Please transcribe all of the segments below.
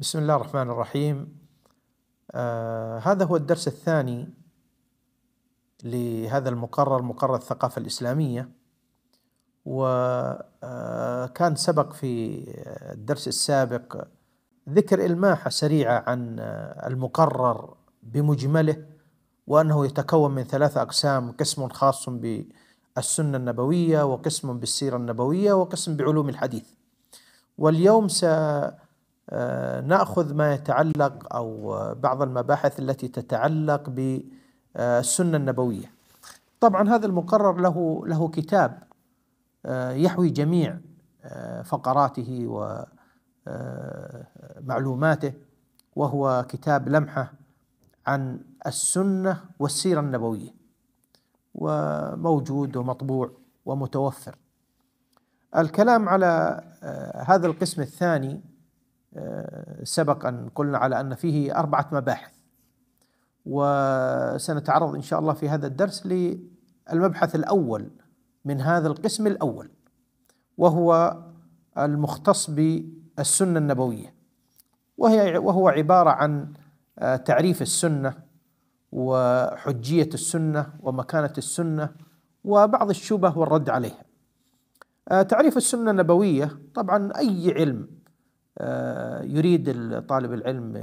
بسم الله الرحمن الرحيم آه هذا هو الدرس الثاني لهذا المقرر مقرر الثقافة الإسلامية وكان آه، سبق في الدرس السابق ذكر إلماحة سريعة عن المقرر بمجمله وأنه يتكون من ثلاثة أقسام قسم خاص بالسنة النبوية وقسم بالسيرة النبوية وقسم بعلوم الحديث واليوم سأ آه، ناخذ ما يتعلق او آه، بعض المباحث التي تتعلق بالسنه النبويه. طبعا هذا المقرر له له كتاب آه، يحوي جميع فقراته ومعلوماته وهو كتاب لمحه عن السنه والسيره النبويه. وموجود ومطبوع ومتوفر. الكلام على هذا القسم الثاني سبق أن قلنا على أن فيه أربعة مباحث وسنتعرض إن شاء الله في هذا الدرس للمبحث الأول من هذا القسم الأول وهو المختص بالسنة النبوية وهي وهو عبارة عن آه، تعريف السنة وحجية السنة ومكانة السنة وبعض الشبه والرد عليها آه، تعريف السنة النبوية طبعا أي علم آه، يريد طالب العلم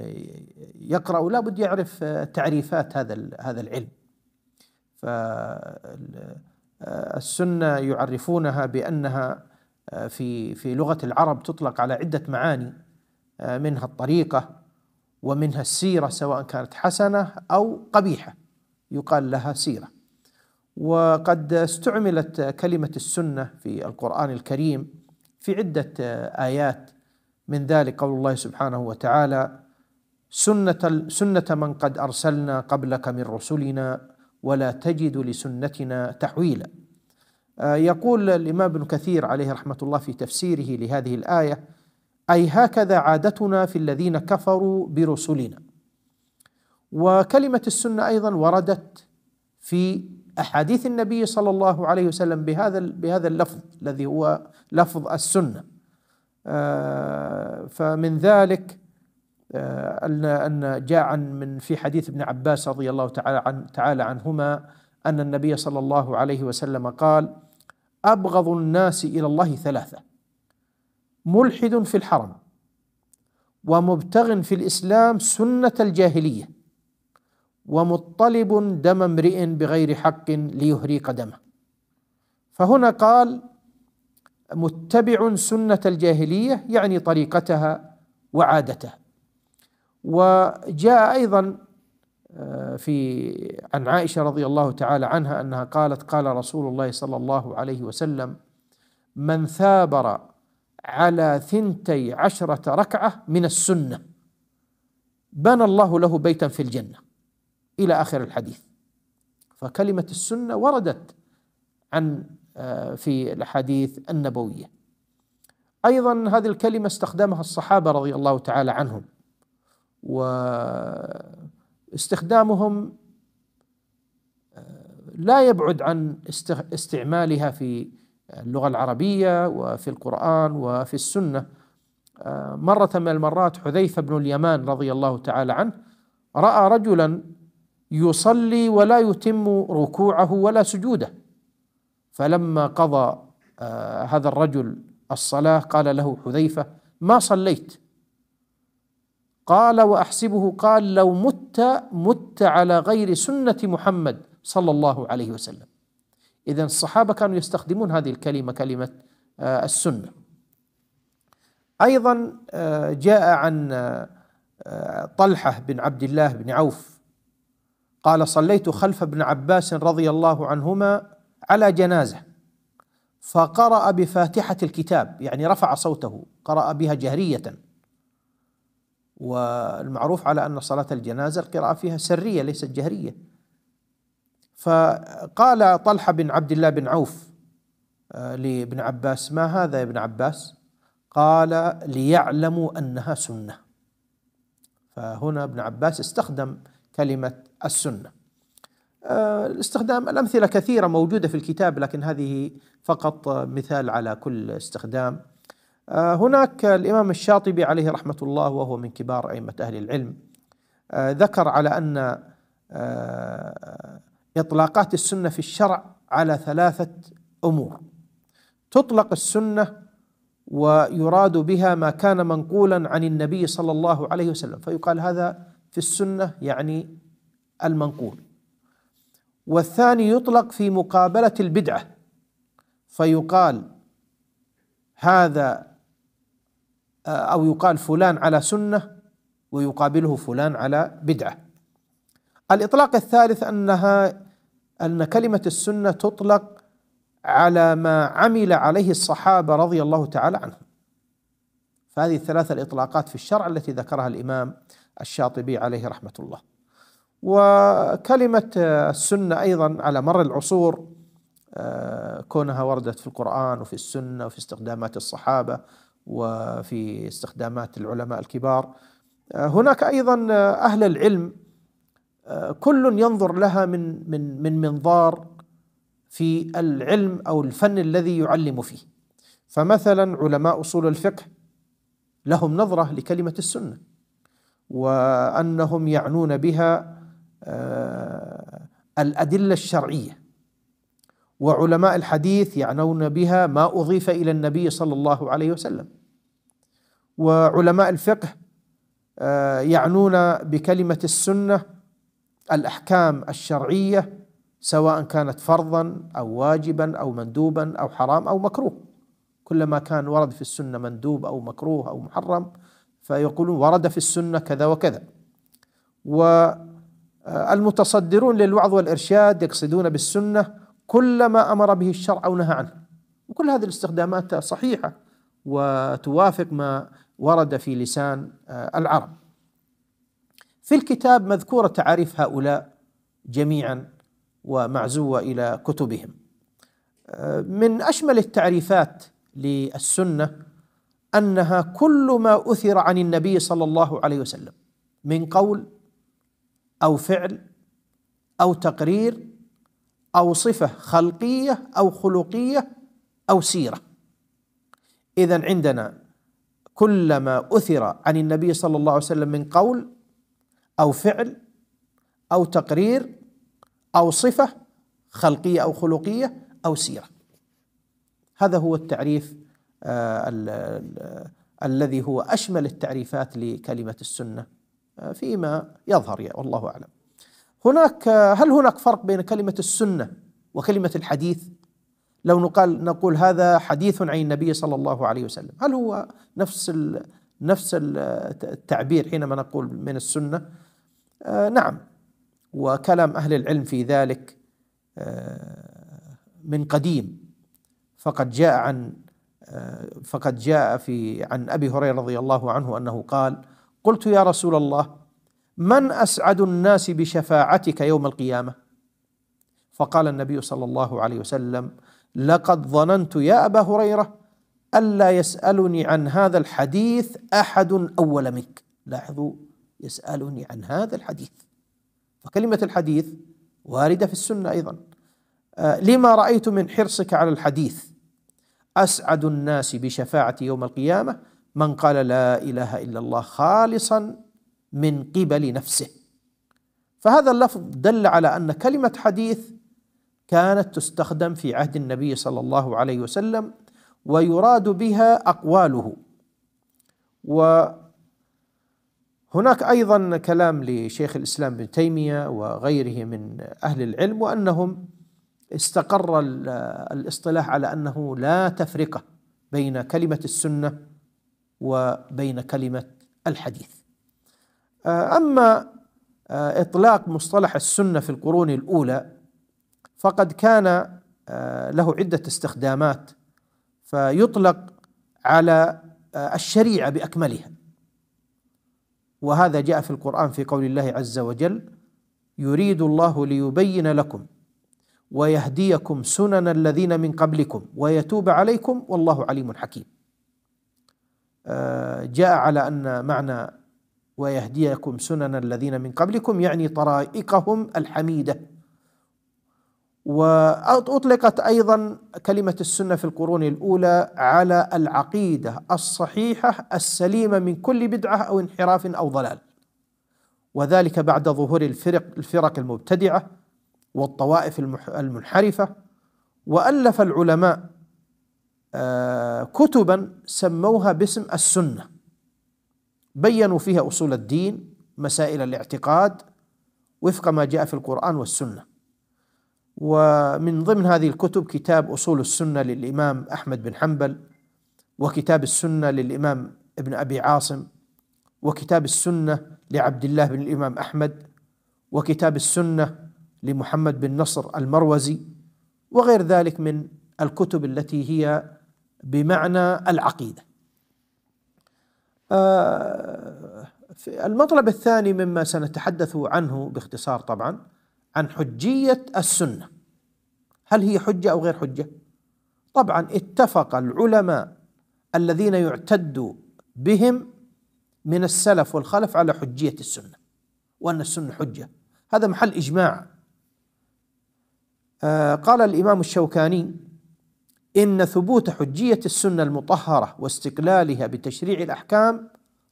يقرا ولا بد يعرف آه، تعريفات هذا هذا العلم فالسنه آه، يعرفونها بانها في في لغه العرب تطلق على عده معاني منها الطريقه ومنها السيره سواء كانت حسنه او قبيحه يقال لها سيره وقد استعملت كلمه السنه في القران الكريم في عده ايات من ذلك قول الله سبحانه وتعالى سنة سنة من قد أرسلنا قبلك من رسلنا ولا تجد لسنتنا تحويلا آه، يقول الإمام ابن كثير عليه رحمة الله في تفسيره لهذه الآية أي هكذا عادتنا في الذين كفروا برسلنا وكلمة السنة أيضا وردت في أحاديث النبي صلى الله عليه وسلم بهذا بهذا اللفظ الذي هو لفظ السنه آه، فمن ذلك آه، أن أن جاء عن من في حديث ابن عباس رضي الله تعالى عن تعالى عنهما أن النبي صلى الله عليه وسلم قال: أبغض الناس إلى الله ثلاثة ملحد في الحرم ومبتغ في الإسلام سنة الجاهلية ومطلب دم امرئ بغير حق ليهري قدمه فهنا قال متبع سنه الجاهليه يعني طريقتها وعادتها وجاء ايضا آه، في عن عائشه رضي الله تعالى عنها انها قالت قال رسول الله صلى الله عليه وسلم من ثابر على ثنتي عشره ركعه من السنه بنى الله له بيتا في الجنه الى اخر الحديث فكلمه السنه وردت عن آه، في الاحاديث النبويه. ايضا هذه الكلمه استخدمها الصحابه رضي الله تعالى عنهم واستخدامهم آه، لا يبعد عن استعمالها في اللغه العربيه وفي القران وفي السنه آه، مره من المرات حذيفه بن اليمان رضي الله تعالى عنه راى رجلا يصلي ولا يتم ركوعه ولا سجوده فلما قضى آه، هذا الرجل الصلاة قال له حذيفة ما صليت قال وأحسبه قال لو مت مت على غير سنة محمد صلى الله عليه وسلم إذا الصحابة كانوا يستخدمون هذه الكلمة كلمة آه، السنة أيضا آه، جاء عن طلحة بن عبد الله بن عوف قال صليت خلف ابن عباس رضي الله عنهما على جنازه فقرأ بفاتحة الكتاب يعني رفع صوته قرأ بها جهرية والمعروف على أن صلاة الجنازة القراءة فيها سرية ليست جهرية فقال طلحة بن عبد الله بن عوف آه، لابن عباس ما هذا يا ابن عباس قال ليعلموا أنها سنة فهنا ابن عباس استخدم كلمة السنة الاستخدام الأمثلة كثيرة موجودة في الكتاب لكن هذه فقط مثال على كل استخدام آه، هناك الإمام الشاطبي عليه رحمة الله وهو من كبار أئمة أهل العلم آه، ذكر على أن آه، إطلاقات السنة في الشرع على ثلاثة أمور تطلق السنة ويراد بها ما كان منقولا عن النبي صلى الله عليه وسلم فيقال هذا في السنة يعني المنقول والثاني يطلق في مقابله البدعه فيقال هذا آه، او يقال فلان على سنه ويقابله فلان على بدعه الاطلاق الثالث انها ان كلمه السنه تطلق على ما عمل عليه الصحابه رضي الله تعالى عنهم فهذه الثلاثه الاطلاقات في الشرع التي ذكرها الامام الشاطبي عليه رحمه الله وكلمة السنة أيضا على مر العصور آه، كونها وردت في القرآن وفي السنة وفي استخدامات الصحابة وفي استخدامات العلماء الكبار آه، هناك أيضا آه، أهل العلم كل ينظر لها من من من منظار في العلم أو الفن الذي يعلم فيه فمثلا علماء أصول الفقه لهم نظرة لكلمة السنة وأنهم يعنون بها آه، الأدلة الشرعية وعلماء الحديث يعنون بها ما أضيف إلى النبي صلى الله عليه وسلم وعلماء الفقه آه، يعنون بكلمة السنة الأحكام الشرعية سواء كانت فرضا أو واجبا أو مندوبا أو حرام أو مكروه كلما كان ورد في السنة مندوب أو مكروه أو محرم فيقولون ورد في السنة كذا وكذا و آه، المتصدرون للوعظ والإرشاد يقصدون بالسنة كل ما أمر به الشرع أو نهى عنه وكل هذه الاستخدامات صحيحة وتوافق ما ورد في لسان آه، العرب في الكتاب مذكورة تعاريف هؤلاء جميعا ومعزوة إلى كتبهم آه، من أشمل التعريفات للسنة أنها كل ما أثر عن النبي صلى الله عليه وسلم من قول او فعل او تقرير او صفه خلقيه او خلقيه او سيره اذا عندنا كل ما اثر عن النبي صلى الله عليه وسلم من قول او فعل او تقرير او صفه خلقيه او خلقيه او سيره هذا هو التعريف آه، الذي هو اشمل التعريفات لكلمه السنه آه، فيما يظهر يعني والله اعلم. هناك آه، هل هناك فرق بين كلمه السنه وكلمه الحديث؟ لو نقال نقول هذا حديث عن النبي صلى الله عليه وسلم، هل هو نفس ال نفس التعبير حينما نقول من السنه؟ آه نعم وكلام اهل العلم في ذلك آه من قديم فقد جاء عن آه فقد جاء في عن ابي هريره رضي الله عنه انه قال: قلت يا رسول الله من اسعد الناس بشفاعتك يوم القيامه فقال النبي صلى الله عليه وسلم لقد ظننت يا ابا هريره الا يسالني عن هذا الحديث احد اول منك لاحظوا يسالني عن هذا الحديث فكلمه الحديث وارده في السنه ايضا آه، لما رايت من حرصك على الحديث اسعد الناس بشفاعتي يوم القيامه من قال لا اله الا الله خالصا من قبل نفسه فهذا اللفظ دل على ان كلمه حديث كانت تستخدم في عهد النبي صلى الله عليه وسلم ويراد بها اقواله وهناك ايضا كلام لشيخ الاسلام ابن تيميه وغيره من اهل العلم وانهم استقر الاصطلاح على انه لا تفرقه بين كلمه السنه وبين كلمة الحديث آه، أما آه، إطلاق مصطلح السنة في القرون الأولى فقد كان آه، له عدة استخدامات فيطلق على الشريعة بأكملها وهذا جاء في القرآن في قول الله عز وجل يريد الله ليبين لكم ويهديكم سنن الذين من قبلكم ويتوب عليكم والله عليم حكيم جاء على ان معنى ويهديكم سنن الذين من قبلكم يعني طرائقهم الحميده واطلقت ايضا كلمه السنه في القرون الاولى على العقيده الصحيحه السليمه من كل بدعه او انحراف او ضلال وذلك بعد ظهور الفرق الفرق المبتدعه والطوائف المنحرفه والف العلماء آه، كتبا سموها باسم السنه بينوا فيها اصول الدين مسائل الاعتقاد وفق ما جاء في القران والسنه ومن ضمن هذه الكتب كتاب اصول السنه للامام احمد بن حنبل وكتاب السنه للامام ابن ابي عاصم وكتاب السنه لعبد الله بن الامام احمد وكتاب السنه لمحمد بن نصر المروزي وغير ذلك من الكتب التي هي بمعنى العقيده. آه، المطلب الثاني مما سنتحدث عنه باختصار طبعا عن حجيه السنه. هل هي حجه او غير حجه؟ طبعا اتفق العلماء الذين يعتد بهم من السلف والخلف على حجيه السنه وان السنه حجه هذا محل اجماع آه، قال الامام الشوكاني إن ثبوت حجية السنة المطهرة واستقلالها بتشريع الأحكام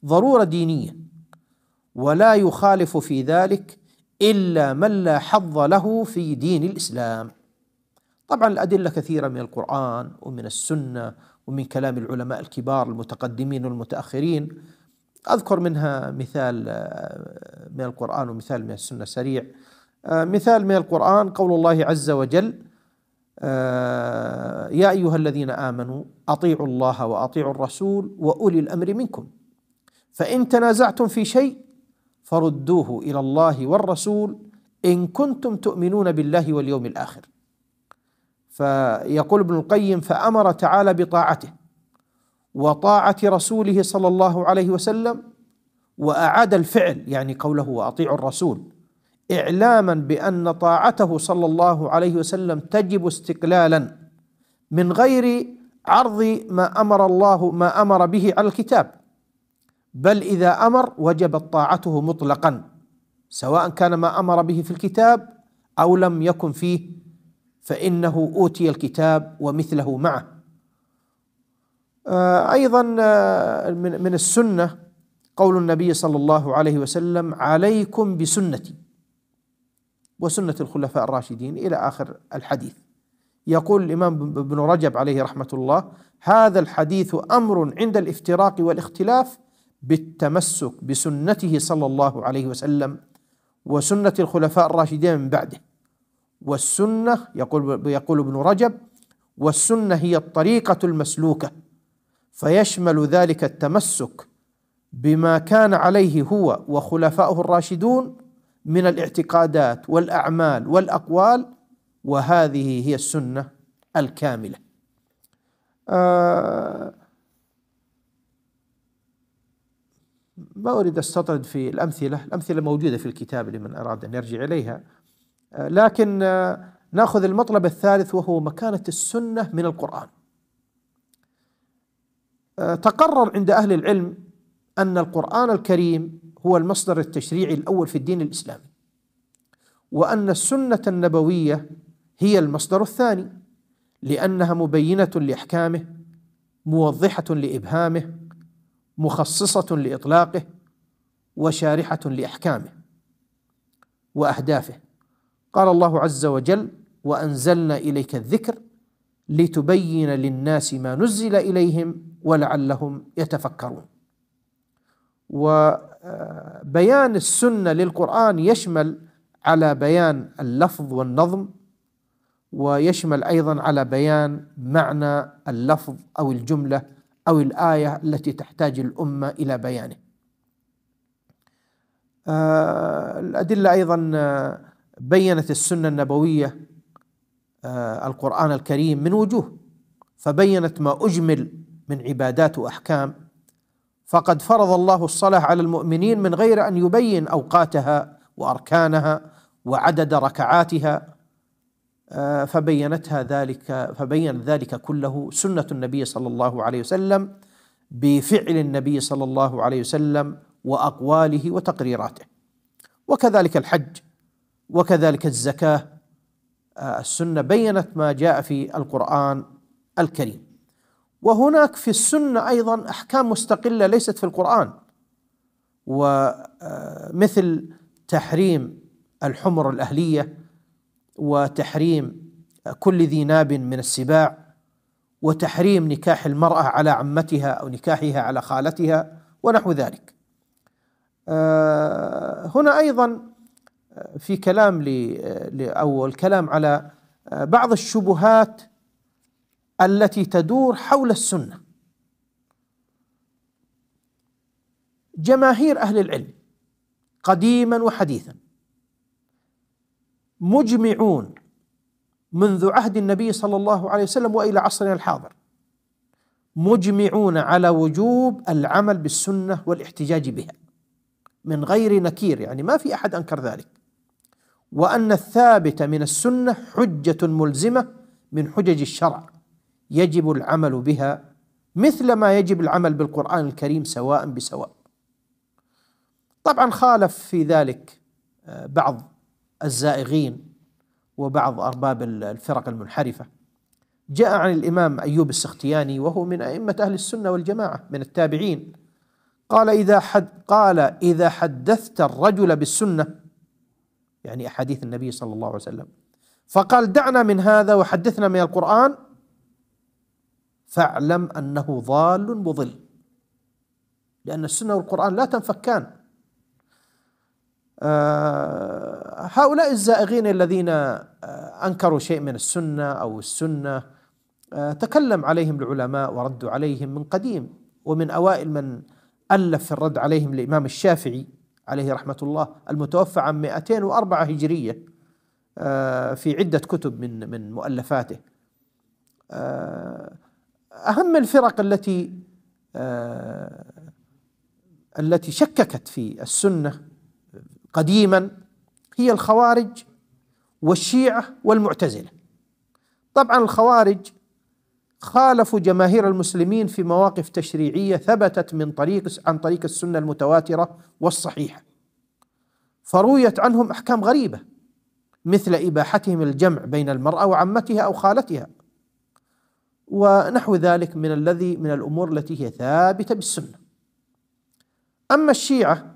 ضرورة دينية ولا يخالف في ذلك إلا من لا حظ له في دين الإسلام طبعا الأدلة كثيرة من القرآن ومن السنة ومن كلام العلماء الكبار المتقدمين والمتأخرين أذكر منها مثال آه، من القرآن ومثال من السنة سريع آه، مثال من القرآن قول الله عز وجل آه، يا ايها الذين امنوا اطيعوا الله واطيعوا الرسول واولي الامر منكم فان تنازعتم في شيء فردوه الى الله والرسول ان كنتم تؤمنون بالله واليوم الاخر فيقول ابن القيم فامر تعالى بطاعته وطاعه رسوله صلى الله عليه وسلم واعاد الفعل يعني قوله واطيعوا الرسول إعلاما بأن طاعته صلى الله عليه وسلم تجب استقلالا من غير عرض ما أمر الله ما أمر به على الكتاب بل إذا أمر وجبت طاعته مطلقا سواء كان ما أمر به في الكتاب أو لم يكن فيه فإنه أوتي الكتاب ومثله معه آه، أيضا آه، من السنة قول النبي صلى الله عليه وسلم عليكم بسنتي وسنة الخلفاء الراشدين إلى آخر الحديث يقول الإمام ابن رجب عليه رحمة الله هذا الحديث أمر عند الافتراق والاختلاف بالتمسك بسنته صلى الله عليه وسلم وسنة الخلفاء الراشدين من بعده والسنة يقول يقول ابن رجب والسنة هي الطريقة المسلوكة فيشمل ذلك التمسك بما كان عليه هو وخلفائه الراشدون من الاعتقادات والاعمال والاقوال وهذه هي السنه الكامله آه ما اريد استطرد في الامثله الامثله موجوده في الكتاب لمن اراد ان يرجع اليها آه لكن آه ناخذ المطلب الثالث وهو مكانه السنه من القران آه، تقرر عند اهل العلم ان القران الكريم هو المصدر التشريعي الأول في الدين الإسلامي وأن السنة النبوية هي المصدر الثاني لأنها مبينة لأحكامه موضحة لإبهامه مخصصة لإطلاقه وشارحة لأحكامه وأهدافه قال الله عز وجل وأنزلنا إليك الذكر لتبين للناس ما نزل إليهم ولعلهم يتفكرون بيان السنة للقرآن يشمل على بيان اللفظ والنظم ويشمل أيضا على بيان معنى اللفظ أو الجملة أو الآية التي تحتاج الأمة إلى بيانه آه، الأدلة أيضا آه، بينت السنة النبوية آه، القرآن الكريم من وجوه فبينت ما أجمل من عبادات وأحكام فقد فرض الله الصلاه على المؤمنين من غير ان يبين اوقاتها واركانها وعدد ركعاتها آه، فبينتها ذلك فبين ذلك كله سنه النبي صلى الله عليه وسلم بفعل النبي صلى الله عليه وسلم واقواله وتقريراته وكذلك الحج وكذلك الزكاه آه، السنه بينت ما جاء في القران الكريم وهناك في السنه ايضا احكام مستقله ليست في القران ومثل آه، تحريم الحمر الاهليه وتحريم كل ذي ناب من السباع وتحريم نكاح المراه على عمتها او نكاحها على خالتها ونحو ذلك. آه، هنا ايضا آه، في كلام او الكلام على بعض الشبهات التي تدور حول السنه جماهير اهل العلم قديما وحديثا مجمعون منذ عهد النبي صلى الله عليه وسلم والى عصرنا الحاضر مجمعون على وجوب العمل بالسنه والاحتجاج بها من غير نكير يعني ما في احد انكر ذلك وان الثابت من السنه حجه ملزمه من حجج الشرع يجب العمل بها مثل ما يجب العمل بالقرآن الكريم سواء بسواء. طبعا خالف في ذلك آه، بعض الزائغين وبعض أرباب الفرق المنحرفة. جاء عن الإمام أيوب السختياني وهو من أئمة أهل السنة والجماعة من التابعين قال إذا حد قال إذا حدثت الرجل بالسنة يعني أحاديث النبي صلى الله عليه وسلم فقال دعنا من هذا وحدثنا من القرآن فاعلم أنه ضال مضل لأن السنة والقرآن لا تنفكان آه، هؤلاء الزائغين الذين آه، أنكروا شيء من السنة أو السنة آه، تكلم عليهم العلماء وردوا عليهم من قديم ومن أوائل من ألف في الرد عليهم الإمام الشافعي عليه رحمة الله المتوفى عام 204 هجرية في عدة كتب من من مؤلفاته اهم الفرق التي آه، التي شككت في السنه قديما هي الخوارج والشيعه والمعتزله طبعا الخوارج خالفوا جماهير المسلمين في مواقف تشريعيه ثبتت من طريق عن طريق السنه المتواتره والصحيحه فرويت عنهم احكام غريبه مثل اباحتهم الجمع بين المراه وعمتها او خالتها ونحو ذلك من الذي من الامور التي هي ثابته بالسنه. اما الشيعه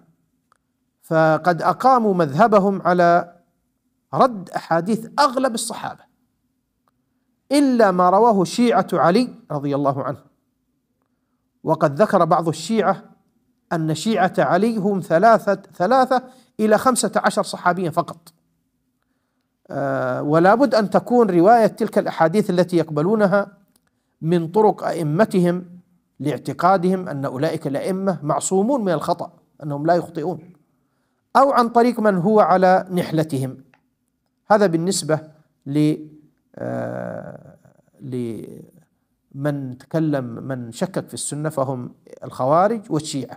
فقد اقاموا مذهبهم على رد احاديث اغلب الصحابه الا ما رواه شيعه علي رضي الله عنه. وقد ذكر بعض الشيعه ان شيعه علي هم ثلاثه ثلاثه الى خمسه عشر صحابيا فقط. آه، ولا بد ان تكون روايه تلك الاحاديث التي يقبلونها من طرق أئمتهم لاعتقادهم أن أولئك الأئمة معصومون من الخطأ أنهم لا يخطئون أو عن طريق من هو على نحلتهم هذا بالنسبة ل آه، لمن تكلم من شكك في السنة فهم الخوارج والشيعة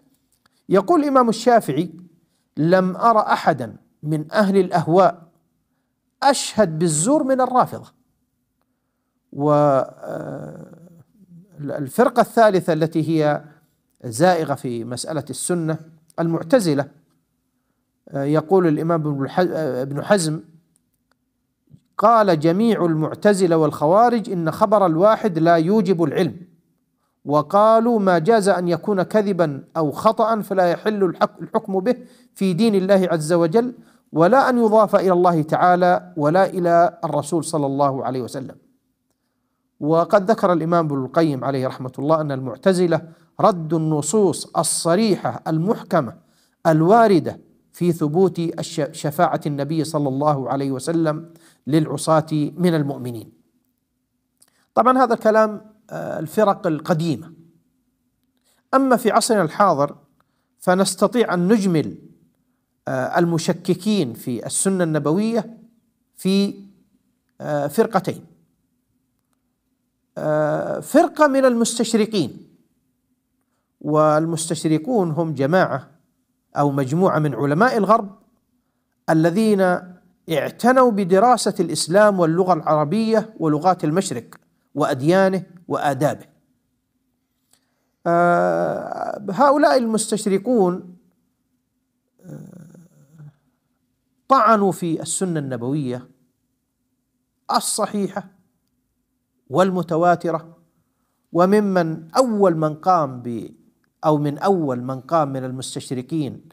يقول الإمام الشافعي لم أرى أحدا من أهل الأهواء أشهد بالزور من الرافضة و آه، الفرقة الثالثة التي هي زائغة في مسألة السنة المعتزلة آه، يقول الإمام آه، ابن حزم قال جميع المعتزلة والخوارج إن خبر الواحد لا يوجب العلم وقالوا ما جاز أن يكون كذبا أو خطأ فلا يحل الحكم به في دين الله عز وجل ولا أن يضاف إلى الله تعالى ولا إلى الرسول صلى الله عليه وسلم وقد ذكر الإمام ابن القيم عليه رحمة الله أن المعتزلة رد النصوص الصريحة المحكمة الواردة في ثبوت شفاعة النبي صلى الله عليه وسلم للعصاة من المؤمنين. طبعا هذا الكلام آه، الفرق القديمة. أما في عصرنا الحاضر فنستطيع أن نجمل آه، المشككين في السنة النبوية في آه، فرقتين. فرقة من المستشرقين والمستشرقون هم جماعة أو مجموعة من علماء الغرب الذين اعتنوا بدراسة الإسلام واللغة العربية ولغات المشرق وأديانه وآدابه آه، هؤلاء المستشرقون آه، طعنوا في السنة النبوية الصحيحة والمتواترة وممن أول من قام ب أو من أول من قام من المستشرقين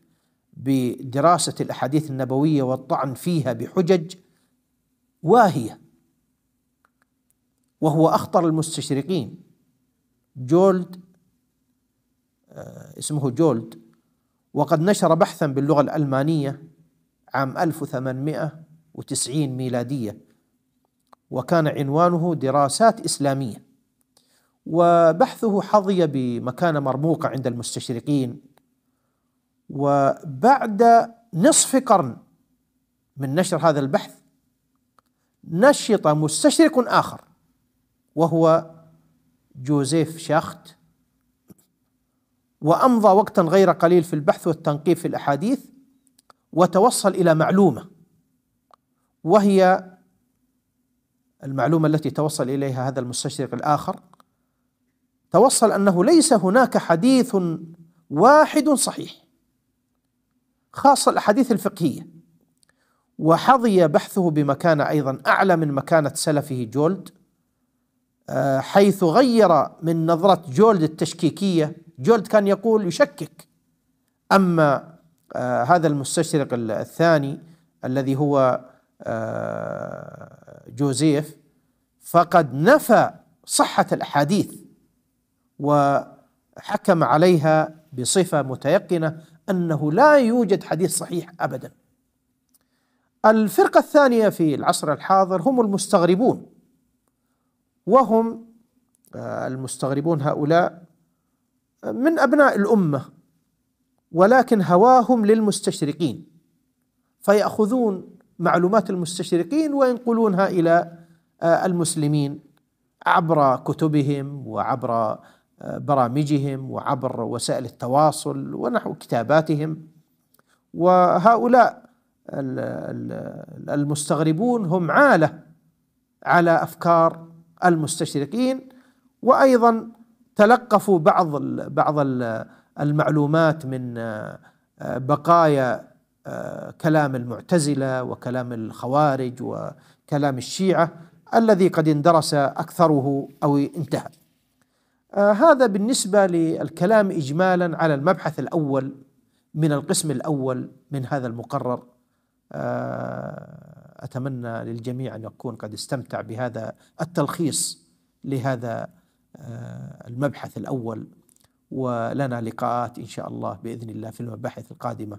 بدراسة الأحاديث النبوية والطعن فيها بحجج واهية وهو أخطر المستشرقين جولد آه، اسمه جولد وقد نشر بحثا باللغة الألمانية عام 1890 ميلادية وكان عنوانه دراسات اسلاميه وبحثه حظي بمكانه مرموقه عند المستشرقين وبعد نصف قرن من نشر هذا البحث نشط مستشرق اخر وهو جوزيف شاخت وامضى وقتا غير قليل في البحث والتنقيب في الاحاديث وتوصل الى معلومه وهي المعلومة التي توصل إليها هذا المستشرق الآخر توصل أنه ليس هناك حديث واحد صحيح خاصة الأحاديث الفقهية وحظي بحثه بمكانة أيضا أعلى من مكانة سلفه جولد آه، حيث غير من نظرة جولد التشكيكية جولد كان يقول يشكك أما آه، هذا المستشرق الثاني الذي هو آه، جوزيف فقد نفى صحة الأحاديث وحكم عليها بصفة متيقنة أنه لا يوجد حديث صحيح أبدا الفرقة الثانية في العصر الحاضر هم المستغربون وهم آه، المستغربون هؤلاء من أبناء الأمة ولكن هواهم للمستشرقين فيأخذون معلومات المستشرقين وينقلونها الى آه، المسلمين عبر كتبهم وعبر آه، برامجهم وعبر وسائل التواصل ونحو كتاباتهم وهؤلاء المستغربون هم عاله على افكار المستشرقين وايضا تلقفوا بعض بعض المعلومات من آه، بقايا كلام المعتزله وكلام الخوارج وكلام الشيعه الذي قد اندرس اكثره او انتهى. آه، هذا بالنسبه للكلام اجمالا على المبحث الاول من القسم الاول من هذا المقرر آه، اتمنى للجميع ان يكون قد استمتع بهذا التلخيص لهذا آه، المبحث الاول ولنا لقاءات ان شاء الله باذن الله في المباحث القادمه